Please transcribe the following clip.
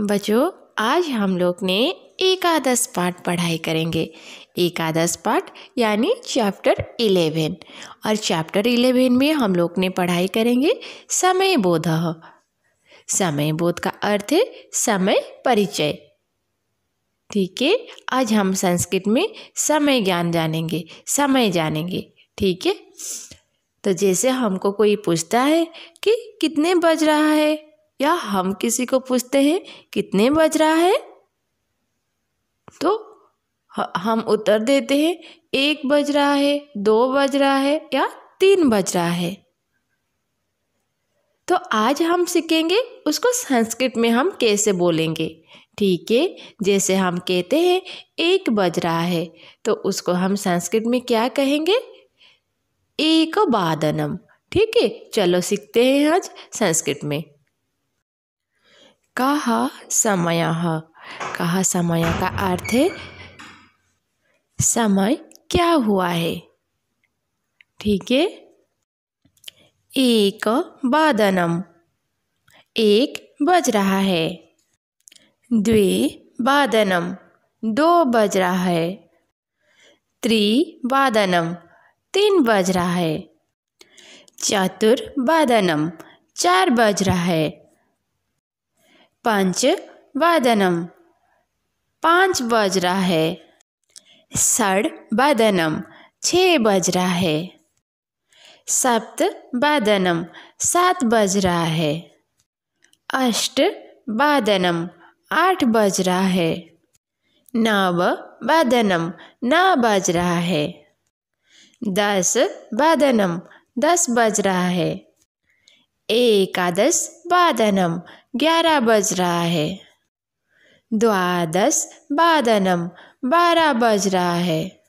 बच्चों आज हम लोग ने एकादश पाठ पढ़ाई करेंगे एकादश पाठ यानी चैप्टर इलेवन और चैप्टर इलेवन में हम लोग ने पढ़ाई करेंगे समय बोध समय बोध का अर्थ है समय परिचय ठीक है आज हम संस्कृत में समय ज्ञान जानेंगे समय जानेंगे ठीक है तो जैसे हमको कोई पूछता है कि कितने बज रहा है या हम किसी को पूछते हैं कितने बज रहा है तो हम उत्तर देते हैं एक बज रहा है दो बज रहा है या तीन बज रहा है तो आज हम सीखेंगे उसको संस्कृत में हम कैसे बोलेंगे ठीक है जैसे हम कहते हैं एक बज रहा है तो उसको हम संस्कृत में क्या कहेंगे एक बादनम ठीक है चलो सीखते हैं आज संस्कृत में कहा समय कहा समय का अर्थ है समय क्या हुआ है ठीक है एक बादनम एक बज रहा है द्वे बादनम दो बज रहा है त्रिवादनम तीन बज रहा है चतुर्वादनम चार बज रहा है पंच वादनम पाँच बज रहा है षड वादनम छः बज रहा है सप्त वादनम सात बज रहा है अष्ट वादनम आठ बज रहा है नव वादनम नौ बज रहा है दस वादनम दस बज रहा है एकादश बादनम ग्यारह बज रहा है द्वादश बादनम बारह बज रहा है